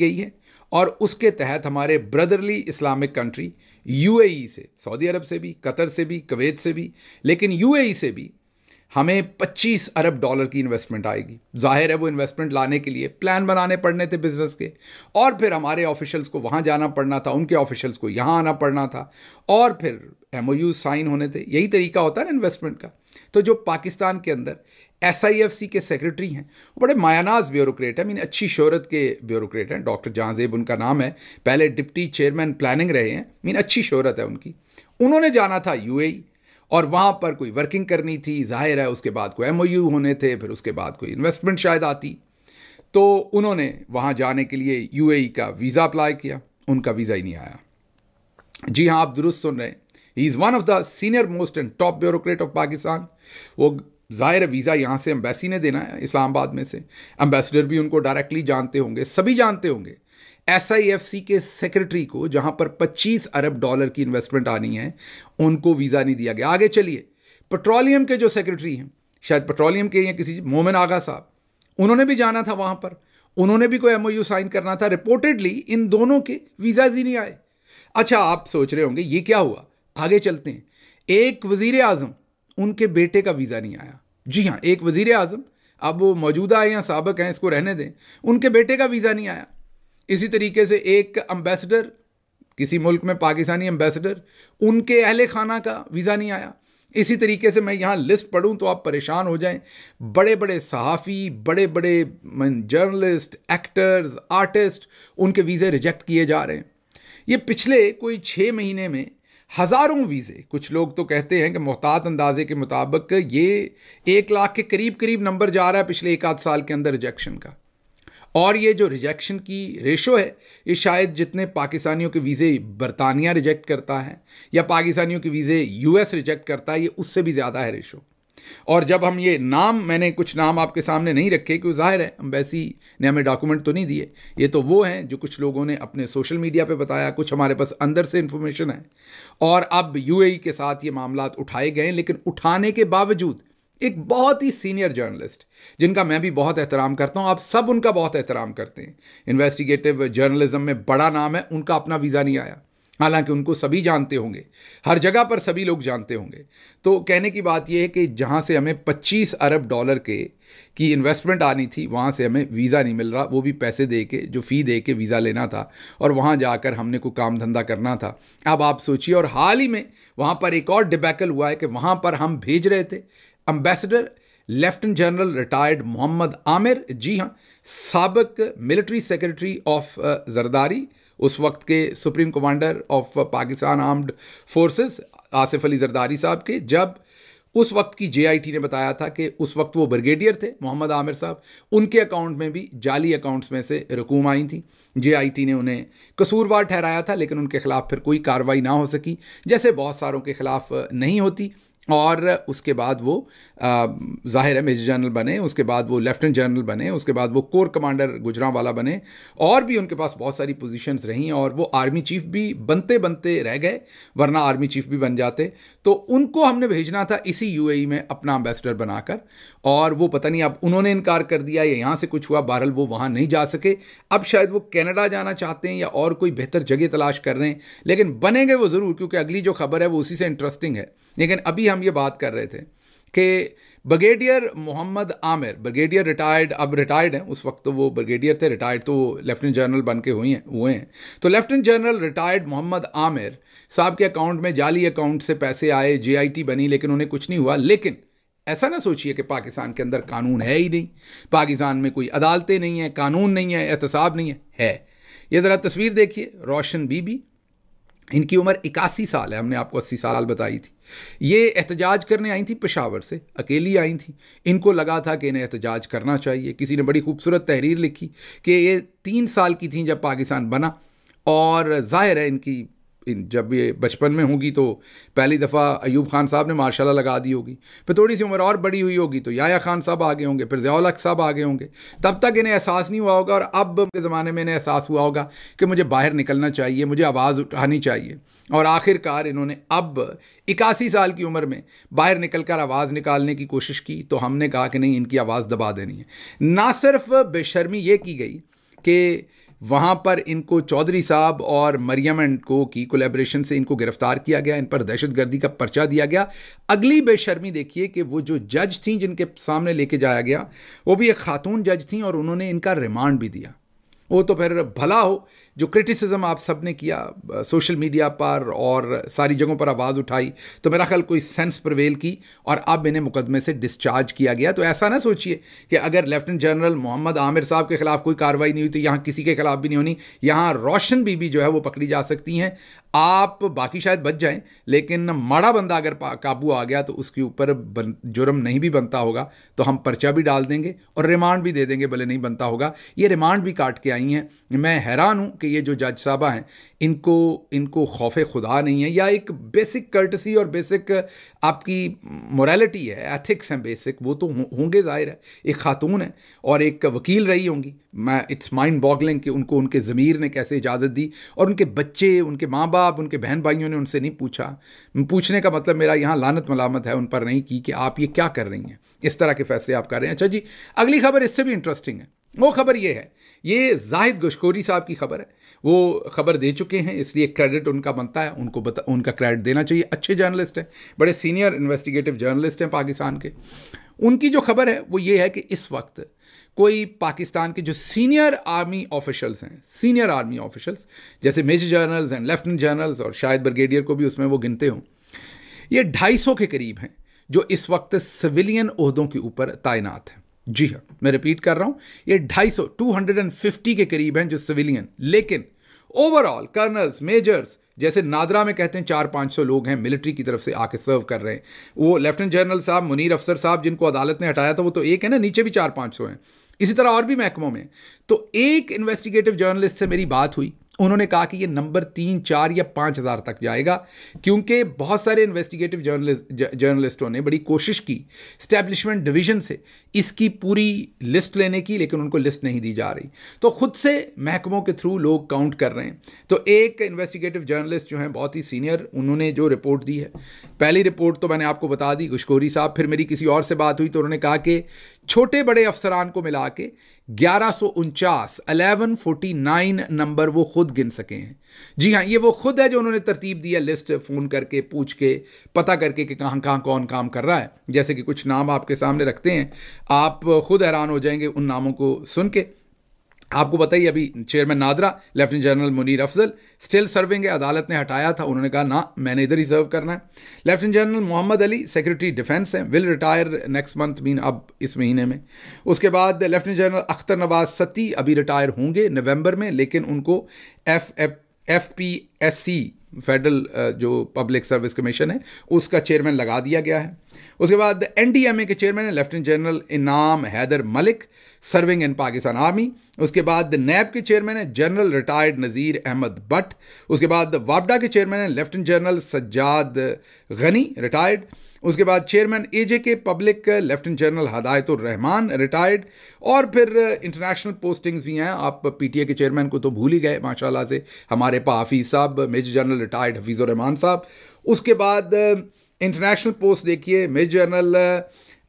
गई है और उसके तहत हमारे ब्रदरली इस्लामिक कंट्री यूएई से सऊदी अरब से भी कतर से भी कवैत से भी लेकिन यूएई से भी हमें 25 अरब डॉलर की इन्वेस्टमेंट आएगी जाहिर है वो इन्वेस्टमेंट लाने के लिए प्लान बनाने पड़ने थे बिज़नेस के और फिर हमारे ऑफिशियल्स को वहाँ जाना पड़ना था उनके ऑफिशियल्स को यहाँ आना पड़ना था और फिर एम साइन होने थे यही तरीका होता है ना इन्वेस्टमेंट का तो जो पाकिस्तान के अंदर एस आई एफ सी के सेक्रेटरी हैं वो बड़े मायानाज ब्यूरोक्रेट हैं मीन अच्छी शहरत के ब्यूरोक्रेट हैं डॉक्टर जहाँजेब उनका नाम है पहले डिप्टी चेयरमैन प्लानिंग रहे हैं मीन अच्छी शहरत है उनकी उन्होंने जाना था यू ए e और वहाँ पर कोई वर्किंग करनी थी जाहिर है उसके बाद कोई एम ओ यू होने थे फिर उसके बाद कोई इन्वेस्टमेंट शायद आती तो उन्होंने वहाँ जाने के लिए यू ए e का वीज़ा अप्लाई किया उनका वीज़ा ही नहीं आया जी हाँ आप दुरुस्त सुन रहे हैं ही is one of the senior most and top bureaucrat of Pakistan वो ज़ाहिर वीज़ा यहाँ से एम्बेसी ने देना है इस्लामाबाद में से एम्बेसडर भी उनको डायरेक्टली जानते होंगे सभी जानते होंगे एस आई एफ सी के सेक्रेटरी को जहाँ पर पच्चीस अरब डॉलर की इन्वेस्टमेंट आनी है उनको वीज़ा नहीं दिया गया आगे चलिए पेट्रोलियम के जो सेक्रेटरी हैं शायद पेट्रोलियम के या किसी मोमिन आगा साहब उन्होंने भी जाना था वहाँ पर उन्होंने भी कोई एम साइन करना था रिपोर्टेडली इन दोनों के वीज़ाज ही नहीं आए अच्छा आप सोच रहे होंगे ये क्या हुआ आगे चलते हैं एक वजीर अजम उनके बेटे का वीज़ा नहीं आया जी हाँ एक वजीर अजम अब वो मौजूदा है या सबक हैं इसको रहने दें उनके बेटे का वीज़ा नहीं आया इसी तरीके से एक अम्बेसडर किसी मुल्क में पाकिस्तानी एम्बेसडर उनके अहल खाना का वीज़ा नहीं आया इसी तरीके से मैं यहाँ लिस्ट पढ़ूँ तो आप परेशान हो जाएं बड़े बड़े सहाफ़ी बड़े बड़े जर्नलिस्ट एक्टर्स आर्टिस्ट उनके वीज़े रिजेक्ट किए जा रहे हैं ये पिछले कोई छः महीने में हज़ारों वीज़े कुछ लोग तो कहते हैं कि मोहतात अंदाजे के मुताबिक ये एक लाख के करीब करीब नंबर जा रहा है पिछले एक आध साल के अंदर रिजेक्शन का और ये जो रिजेक्शन की रेशो है ये शायद जितने पाकिस्तानियों के वीज़े बरतानिया रिजेक्ट करता है या पाकिस्तानियों के वीज़े यूएस रिजेक्ट करता है ये उससे भी ज़्यादा है रेशो और जब हम ये नाम मैंने कुछ नाम आपके सामने नहीं रखे क्योंकि जाहिर है एम्बेसी ने हमें डॉक्यूमेंट तो नहीं दिए ये तो वो हैं जो कुछ लोगों ने अपने सोशल मीडिया पे बताया कुछ हमारे पास अंदर से इन्फॉर्मेशन है और अब यूएई e के साथ ये मामला उठाए गए लेकिन उठाने के बावजूद एक बहुत ही सीनियर जर्नलिस्ट जिनका मैं भी बहुत एहतराम करता हूँ आप सब उनका बहुत एहतराम करते हैं इन्वेस्टिगेटिव जर्नलिज्म में बड़ा नाम है उनका अपना वीज़ा नहीं आया हालांकि उनको सभी जानते होंगे हर जगह पर सभी लोग जानते होंगे तो कहने की बात यह है कि जहाँ से हमें 25 अरब डॉलर के की इन्वेस्टमेंट आनी थी वहाँ से हमें वीज़ा नहीं मिल रहा वो भी पैसे दे के जो फ़ी दे के वीज़ा लेना था और वहाँ जाकर हमने कोई काम धंधा करना था अब आप सोचिए और हाल ही में वहाँ पर एक और डिबैकल हुआ है कि वहाँ पर हम भेज रहे थे ambassador lieutenant general retired Mohammad Amir जी हाँ सबक मिलिट्री सेक्रेटरी ऑफ जरदारी उस वक्त के supreme commander of Pakistan armed forces Asif Ali Zardari साहब के जब उस वक्त की जेआईटी ने बताया था कि उस वक्त वो ब्रिगेडियर थे मोहम्मद आमिर साहब उनके अकाउंट में भी जाली अकाउंट्स में से रकूम आई थी जेआईटी ने उन्हें कसूरवार ठहराया था लेकिन उनके खिलाफ फिर कोई कार्रवाई ना हो सकी जैसे बहुत सारों के खिलाफ नहीं होती और उसके बाद वो जाहिर है मेजर जनरल बने उसके बाद वो लेफ्टिनेंट जनरल बने उसके बाद वो कोर कमांडर गुजरा वाला बने और भी उनके पास बहुत सारी पोजीशंस रहीं और वो आर्मी चीफ भी बनते बनते रह गए वरना आर्मी चीफ भी बन जाते तो उनको हमने भेजना था इसी यूएई में अपना एम्बेसडर बनाकर और वो पता नहीं अब उन्होंने इनकार कर दिया या यहाँ से कुछ हुआ बहरहल वो वहाँ नहीं जा सके अब शायद वो कैनेडा जाना चाहते हैं या और कोई बेहतर जगह तलाश कर रहे हैं लेकिन बनेंगे वो ज़रूर क्योंकि अगली जो खबर है वो उसी से इंटरेस्टिंग है लेकिन अभी हम ये बात कर रहे थे कि brigadier Mohammad Amir brigadier retired अब रिटायर्ड हैं उस वक्त तो वो ब्रिगेडियर थे रिटायर्ड तो लेफ्टिनेंट जनरल बन के हुई हैं हुए हैं तो lieutenant general retired Mohammad Amir साहब के अकाउंट में जाली अकाउंट से पैसे आए जीआईटी बनी लेकिन उन्हें कुछ नहीं हुआ लेकिन ऐसा ना सोचिए कि पाकिस्तान के अंदर कानून है ही नहीं पाकिस्तान में कोई अदालतें नहीं हैं कानून नहीं है एहतसाब नहीं है है ये ज़रा तस्वीर देखिए रोशन बीबी इनकी उम्र इक्यासी साल है हमने आपको अस्सी साल बताई थी ये एहतजाज करने आई थी पेशावर से अकेली आई थी इनको लगा था कि इन्हें एहतजाज करना चाहिए किसी ने बड़ी खूबसूरत तहरीर लिखी कि ये तीन साल की थी जब पाकिस्तान बना और ज़ाहिर है इनकी जब ये बचपन में होगी तो पहली दफ़ा अयूब खान साहब ने माशाला लगा दी होगी फिर थोड़ी सी उम्र और बड़ी हुई होगी तो याया खान साहब आगे होंगे फिर जयाल साहब आगे होंगे तब तक इन्हें एहसास नहीं हुआ होगा और अब के ज़माने में इन्हें एहसास हुआ होगा कि मुझे बाहर निकलना चाहिए मुझे आवाज़ उठानी चाहिए और आखिरकार इन्होंने अब इक्यासी साल की उम्र में बाहर निकल कर आवाज़ निकालने की कोशिश की तो हमने कहा कि नहीं इनकी आवाज़ दबा देनी है ना सिर्फ बेशर्मी ये की गई कि वहाँ पर इनको चौधरी साहब और मरियम एंड को की कोलेब्रेशन से इनको गिरफ्तार किया गया इन पर दहशतगर्दी का पर्चा दिया गया अगली बेशर्मी देखिए कि वो जो जज थी जिनके सामने लेके जाया गया वो भी एक खातून जज थी और उन्होंने इनका रिमांड भी दिया वो तो फिर भला हो जो क्रिटिसिज्म आप सब ने किया सोशल मीडिया पर और सारी जगहों पर आवाज़ उठाई तो मेरा ख्याल कोई सेंस प्रवेल की और अब इन्हें मुकदमे से डिस्चार्ज किया गया तो ऐसा ना सोचिए कि अगर लेफ्टिनेंट जनरल मोहम्मद आमिर साहब के खिलाफ कोई कार्रवाई नहीं हुई तो यहाँ किसी के खिलाफ भी नहीं होनी यहाँ रोशन बीबी जो है वो पकड़ी जा सकती हैं आप बाकी शायद बच जाएं लेकिन माड़ा बंदा अगर काबू आ गया तो उसके ऊपर जुर्म नहीं भी बनता होगा तो हम पर्चा भी डाल देंगे और रिमांड भी दे देंगे भले नहीं बनता होगा ये रिमांड भी काट के आई आई हैं मैं हैरान हूँ कि ये जो जज साहबा हैं इनको इनको खौफ खुदा नहीं है या एक बेसिक कर्टसी और बेसिक आपकी मोरालिटी है एथिक्स हैं बेसिक वो तो होंगे ज़ाहिर है एक खातून है और एक वकील रही होंगी मैं इट्स माइंड बॉगलिंग कि उनको उनके ज़मीर ने कैसे इजाज़त दी और उनके बच्चे उनके माँ बाप उनके बहन भाइयों ने उनसे नहीं पूछा पूछने का मतलब मेरा यहाँ लानत मलामत है उन पर नहीं की कि आप ये क्या कर रही हैं इस तरह के फैसले आप कर रहे हैं अच्छा जी अगली खबर इससे भी इंटरेस्टिंग है वो खबर ये है ये जाहिद गशकोरी साहब की खबर है वो खबर दे चुके हैं इसलिए क्रेडिट उनका बनता है उनको बता उनका क्रेडिट देना चाहिए अच्छे जर्नलिस्ट हैं बड़े सीनियर इन्वेस्टिगेटिव जर्नलिस्ट हैं पाकिस्तान के उनकी जो खबर है वो ये है कि इस वक्त कोई पाकिस्तान के जो सीनियर आर्मी ऑफिशल्स हैं सीनियर आर्मी ऑफिशल्स जैसे major generals and lieutenant generals और शायद ब्रिगेडियर को भी उसमें वो गिनते हों ये ढाई के करीब हैं जो इस वक्त सिविलियन अहदों के ऊपर तैनात हैं जी हाँ मैं रिपीट कर रहा हूं ये ढाई सौ टू हंड्रेड एंड फिफ्टी के करीब हैं जो सिविलियन लेकिन ओवरऑल कर्नल्स मेजर्स जैसे नादरा में कहते हैं चार पाँच सौ लोग हैं मिलिट्री की तरफ से आके सर्व कर रहे हैं वो लेफ्टिनेंट जनरल साहब मुनीर अफसर साहब जिनको अदालत ने हटाया था वो तो एक है ना नीचे भी चार पाँच सौ हैं इसी तरह और भी महकमों में तो एक इन्वेस्टिगेटिव जर्नलिस्ट से मेरी बात हुई उन्होंने कहा कि ये नंबर तीन चार या पाँच हज़ार तक जाएगा क्योंकि बहुत सारे इन्वेस्टिगेटिव जर्नलिस्ट जर्नलिस्टों ने बड़ी कोशिश की स्टैब्लिशमेंट डिवीजन से इसकी पूरी लिस्ट लेने की लेकिन उनको लिस्ट नहीं दी जा रही तो ख़ुद से महकमों के थ्रू लोग काउंट कर रहे हैं तो एक इन्वेस्टिगेटिव जर्नलिस्ट जो हैं बहुत ही सीनियर उन्होंने जो रिपोर्ट दी है पहली रिपोर्ट तो मैंने आपको बता दी गुशकोरी साहब फिर मेरी किसी और से बात हुई तो उन्होंने कहा कि छोटे बड़े अफसरान को मिला के ग्यारह सौ उनचास अलेवन फोर्टी नाइन नंबर वो खुद गिन सके हैं जी हाँ ये वो खुद है जो उन्होंने तरतीब दिया लिस्ट फ़ोन करके पूछ के पता करके कि कहाँ कहाँ कौन काम कर रहा है जैसे कि कुछ नाम आपके सामने रखते हैं आप खुद हैरान हो जाएंगे उन नामों को सुन के आपको बताइए अभी chairman NADRA lieutenant general Munir Afzal still serving है अदालत ने हटाया था उन्होंने कहा ना मैंने इधर ही सर्व करना है lieutenant general Mohammad Ali secretary defence हैं will retire next month mean अब इस महीने में उसके बाद लेफ्टिनेंट जनरल अख्तर नवाज सत्ती अभी रिटायर होंगे नवंबर में लेकिन उनको F F F P S C federal जो पब्लिक सर्विस कमीशन है उसका चेयरमैन लगा दिया गया है उसके बाद एनडीएमए के चेयरमैन है lieutenant general Inam Haider Malik serving in Pakistan army उसके बाद नैब के चेयरमैन है जनरल रिटायर्ड नज़ीर अहमद भट्ट उसके बाद वापडा के चेयरमैन है lieutenant general Sajjad Ghani retired उसके बाद चेयरमैन एजे के public lieutenant general Hidayatur retired और फिर इंटरनेशनल uh, पोस्टिंग्स भी हैं आप पीटीए के चेयरमैन को तो भूल ही गए माशाल्लाह से हमारे पा हफीज़ साहब मेजर जनरल रिटायर्ड हफीज़ुररहमान साहब उसके बाद uh, इंटरनेशनल पोस्ट देखिए मेजर जनरल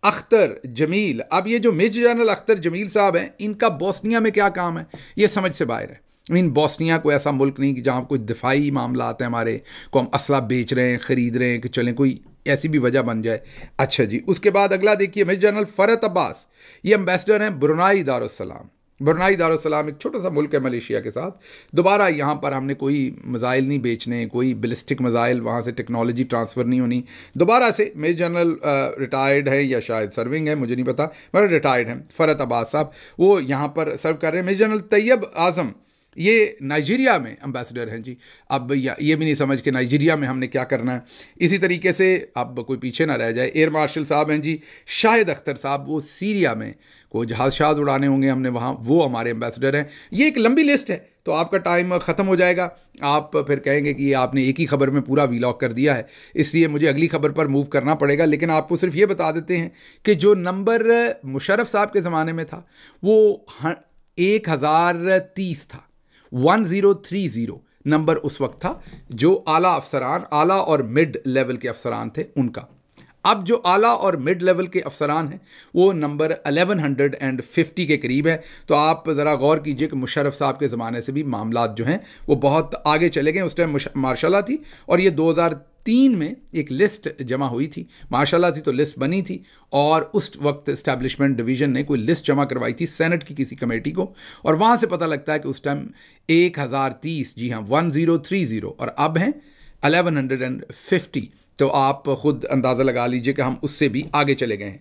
अख्तर जमील अब ये जो मेजर जनरल अख्तर जमील साहब हैं इनका बोस्निया में क्या काम है ये समझ से बाहर है मीन बोस्निया कोई ऐसा मुल्क नहीं कि जहाँ कोई दिफाई मामला आते हैं हमारे को हम असला बेच रहे हैं ख़रीद रहे हैं कि चलें कोई ऐसी भी वजह बन जाए अच्छा जी उसके बाद अगला देखिए मेजर जनरल फ़रत अब्बास ये अम्बेसडर हैं ब्रुनाई दारुसलाम बुरनाई दारुसलाम एक छोटा सा मुल्क है मलेशिया के साथ दोबारा यहाँ पर हमने कोई मिज़ाइल नहीं बेचने कोई बिलिस्टिक मिज़ाइल वहाँ से टेक्नोलॉजी ट्रांसफ़र नहीं होनी दोबारा से मेजर जनरल रिटायर्ड है या शायद सर्विंग है मुझे नहीं पता मगर रिटायर्ड हैं फ़रत अब्बास साहब वो यहाँ पर सर्व कर रहे हैं मेजर जनरल तैयब आज़म ये नाइजीरिया में अम्बेसडर हैं जी अब ये भी नहीं समझ के नाइजीरिया में हमने क्या करना है इसी तरीके से अब कोई पीछे ना रह जाए एयर मार्शल साहब हैं जी शाहिद अख्तर साहब वो सीरिया में को जहाज शहाज उड़ाने होंगे हमने वहाँ वो हमारे एम्बेसडर हैं ये एक लंबी लिस्ट है तो आपका टाइम ख़त्म हो जाएगा आप फिर कहेंगे कि आपने एक ही खबर में पूरा वीलॉग कर दिया है इसलिए मुझे अगली खबर पर मूव करना पड़ेगा लेकिन आपको सिर्फ ये बता देते हैं कि जो नंबर मुशरफ साहब के ज़माने में था वो एक हज़ार तीस था 1030 नंबर उस वक्त था जो आला अफसरान आला और मिड लेवल के अफसरान थे उनका अब जो आला और मिड लेवल के अफसरान हैं वो नंबर 1150 के करीब है तो आप ज़रा गौर कीजिए कि मुशरफ साहब के ज़माने से भी मामला जो हैं वो बहुत आगे चले गए उस टाइम मार्शाला थी और ये तीन में एक लिस्ट जमा हुई थी माशाल्लाह थी तो लिस्ट बनी थी और उस वक्त इस्टेब्लिशमेंट डिवीजन ने कोई लिस्ट जमा करवाई थी सेनेट की किसी कमेटी को और वहाँ से पता लगता है कि उस टाइम एक हज़ार तीस जी हाँ वन ज़ीरो थ्री ज़ीरो और अब हैं अलेवन हंड्रेड एंड फिफ्टी तो आप ख़ुद अंदाज़ा लगा लीजिए कि हम उससे भी आगे चले गए हैं